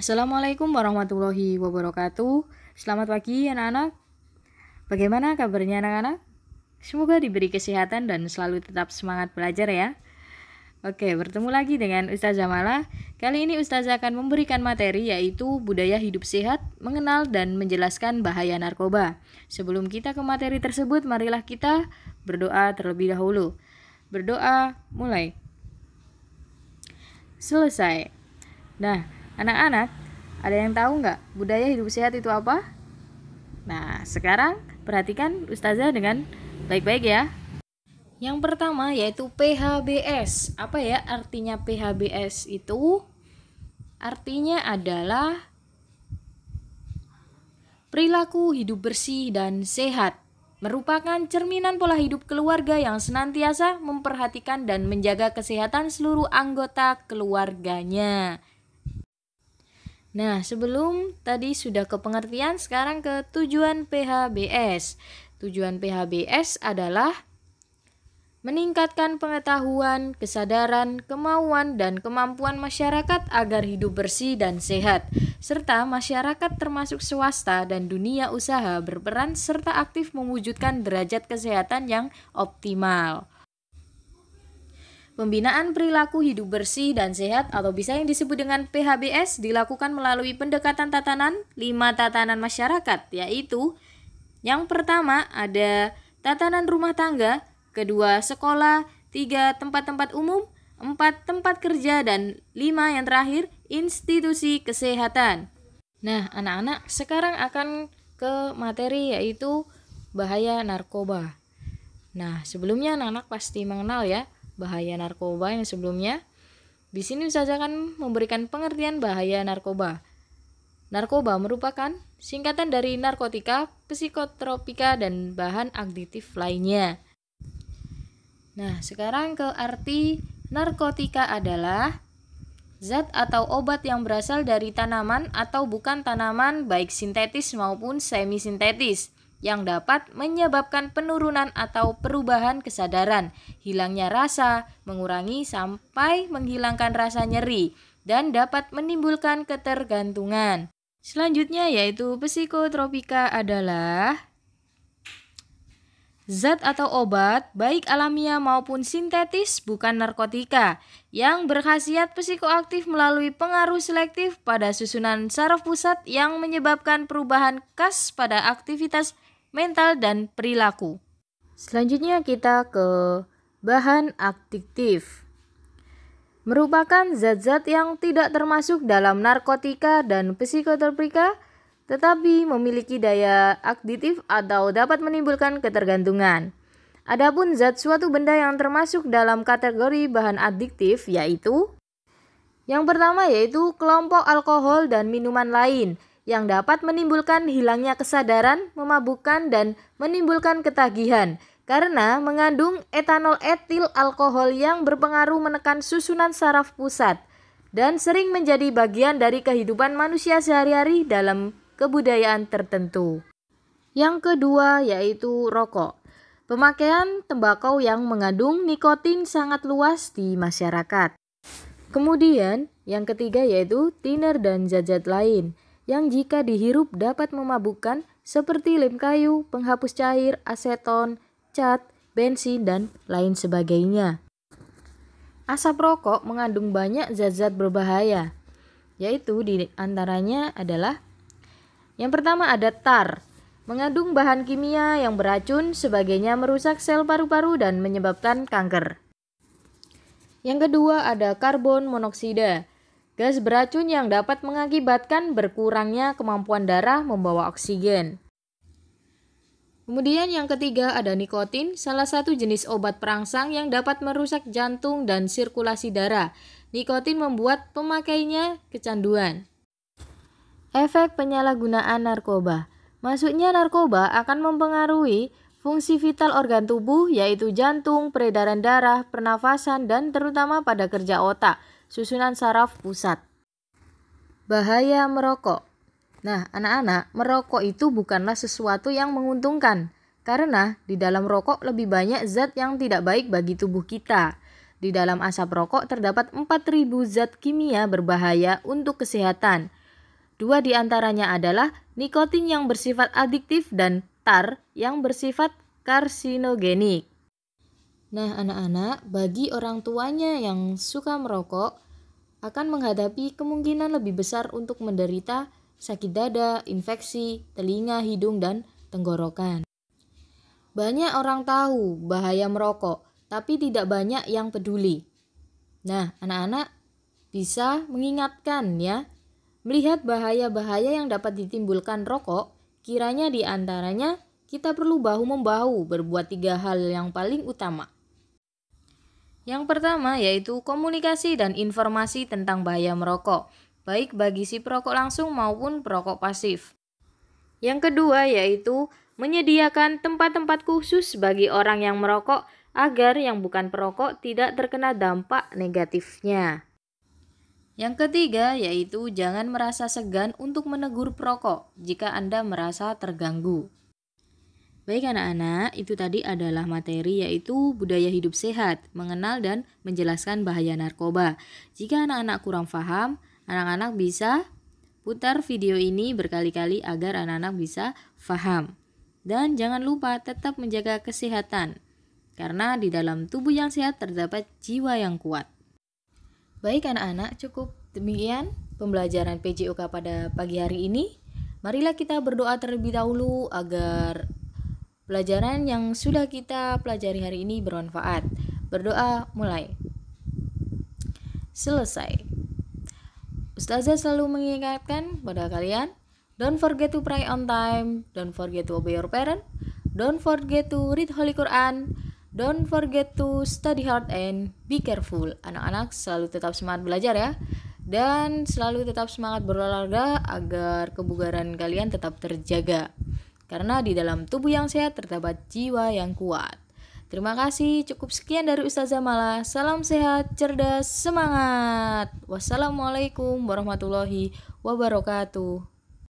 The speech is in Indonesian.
Assalamualaikum warahmatullahi wabarakatuh. Selamat pagi anak-anak. Bagaimana kabarnya anak-anak? Semoga diberi kesehatan dan selalu tetap semangat belajar ya. Oke, bertemu lagi dengan Ustazah Mala. Kali ini Ustazah akan memberikan materi yaitu budaya hidup sehat, mengenal dan menjelaskan bahaya narkoba. Sebelum kita ke materi tersebut, marilah kita berdoa terlebih dahulu. Berdoa mulai. Selesai. Nah, Anak-anak, ada yang tahu nggak budaya hidup sehat itu apa? Nah, sekarang perhatikan Ustazah dengan baik-baik ya. Yang pertama yaitu PHBS. Apa ya artinya PHBS itu? Artinya adalah perilaku hidup bersih dan sehat. Merupakan cerminan pola hidup keluarga yang senantiasa memperhatikan dan menjaga kesehatan seluruh anggota keluarganya. Nah, sebelum tadi sudah ke pengertian, sekarang ke tujuan PHBS. Tujuan PHBS adalah meningkatkan pengetahuan, kesadaran, kemauan, dan kemampuan masyarakat agar hidup bersih dan sehat, serta masyarakat termasuk swasta dan dunia usaha berperan serta aktif mewujudkan derajat kesehatan yang optimal. Pembinaan perilaku hidup bersih dan sehat atau bisa yang disebut dengan PHBS dilakukan melalui pendekatan tatanan lima tatanan masyarakat yaitu yang pertama ada tatanan rumah tangga, kedua sekolah, tiga tempat-tempat umum, empat tempat kerja dan lima yang terakhir institusi kesehatan. Nah, anak-anak sekarang akan ke materi yaitu bahaya narkoba. Nah, sebelumnya anak-anak pasti mengenal ya bahaya narkoba yang sebelumnya. Di sini saya akan memberikan pengertian bahaya narkoba. Narkoba merupakan singkatan dari narkotika, psikotropika, dan bahan aktif lainnya. Nah, sekarang ke arti narkotika adalah zat atau obat yang berasal dari tanaman atau bukan tanaman baik sintetis maupun semisintetis yang dapat menyebabkan penurunan atau perubahan kesadaran, hilangnya rasa, mengurangi sampai menghilangkan rasa nyeri, dan dapat menimbulkan ketergantungan. Selanjutnya yaitu psikotropika adalah zat atau obat, baik alamiah maupun sintetis, bukan narkotika, yang berkhasiat psikoaktif melalui pengaruh selektif pada susunan saraf pusat yang menyebabkan perubahan khas pada aktivitas mental, dan perilaku. Selanjutnya kita ke bahan adiktif. Merupakan zat-zat yang tidak termasuk dalam narkotika dan psikotropika, tetapi memiliki daya adiktif atau dapat menimbulkan ketergantungan. Adapun zat suatu benda yang termasuk dalam kategori bahan adiktif yaitu yang pertama yaitu kelompok alkohol dan minuman lain yang dapat menimbulkan hilangnya kesadaran, memabukkan dan menimbulkan ketagihan karena mengandung etanol etil alkohol yang berpengaruh menekan susunan saraf pusat dan sering menjadi bagian dari kehidupan manusia sehari-hari dalam kebudayaan tertentu. Yang kedua yaitu rokok. Pemakaian tembakau yang mengandung nikotin sangat luas di masyarakat. Kemudian, yang ketiga yaitu thinner dan zat-zat lain yang jika dihirup dapat memabukkan seperti lem kayu, penghapus cair, aseton, cat, bensin, dan lain sebagainya. Asap rokok mengandung banyak zat-zat berbahaya, yaitu di antaranya adalah yang pertama ada tar, mengandung bahan kimia yang beracun sebagainya merusak sel paru-paru dan menyebabkan kanker. Yang kedua ada karbon monoksida, Gas beracun yang dapat mengakibatkan berkurangnya kemampuan darah membawa oksigen. Kemudian yang ketiga ada nikotin, salah satu jenis obat perangsang yang dapat merusak jantung dan sirkulasi darah. Nikotin membuat pemakainya kecanduan. Efek penyalahgunaan narkoba. Masuknya narkoba akan mempengaruhi fungsi vital organ tubuh yaitu jantung, peredaran darah, pernafasan, dan terutama pada kerja otak susunan saraf pusat. Bahaya merokok. Nah, anak-anak, merokok itu bukanlah sesuatu yang menguntungkan karena di dalam rokok lebih banyak zat yang tidak baik bagi tubuh kita. Di dalam asap rokok terdapat 4000 zat kimia berbahaya untuk kesehatan. Dua di antaranya adalah nikotin yang bersifat adiktif dan tar yang bersifat karsinogenik. Nah, anak-anak, bagi orang tuanya yang suka merokok, akan menghadapi kemungkinan lebih besar untuk menderita sakit dada, infeksi, telinga, hidung, dan tenggorokan. Banyak orang tahu bahaya merokok, tapi tidak banyak yang peduli. Nah, anak-anak bisa mengingatkan ya, melihat bahaya-bahaya yang dapat ditimbulkan rokok, kiranya di antaranya kita perlu bahu-membahu berbuat tiga hal yang paling utama – yang pertama yaitu komunikasi dan informasi tentang bahaya merokok, baik bagi si perokok langsung maupun perokok pasif. Yang kedua yaitu menyediakan tempat-tempat khusus bagi orang yang merokok agar yang bukan perokok tidak terkena dampak negatifnya. Yang ketiga yaitu jangan merasa segan untuk menegur perokok jika Anda merasa terganggu. Baik anak-anak, itu tadi adalah materi yaitu budaya hidup sehat, mengenal dan menjelaskan bahaya narkoba. Jika anak-anak kurang paham, anak-anak bisa putar video ini berkali-kali agar anak-anak bisa paham. Dan jangan lupa tetap menjaga kesehatan, karena di dalam tubuh yang sehat terdapat jiwa yang kuat. Baik anak-anak, cukup demikian pembelajaran PJOK pada pagi hari ini. Marilah kita berdoa terlebih dahulu agar Pelajaran yang sudah kita pelajari hari ini bermanfaat. Berdoa mulai. Selesai. Ustazah selalu mengingatkan pada kalian, don't forget to pray on time, don't forget to obey your parent, don't forget to read Holy Quran, don't forget to study hard and be careful. Anak-anak selalu tetap semangat belajar ya dan selalu tetap semangat berolahraga agar kebugaran kalian tetap terjaga. Karena di dalam tubuh yang sehat terdapat jiwa yang kuat. Terima kasih, cukup sekian dari Ustazah Mala. Salam sehat, cerdas, semangat. Wassalamualaikum warahmatullahi wabarakatuh.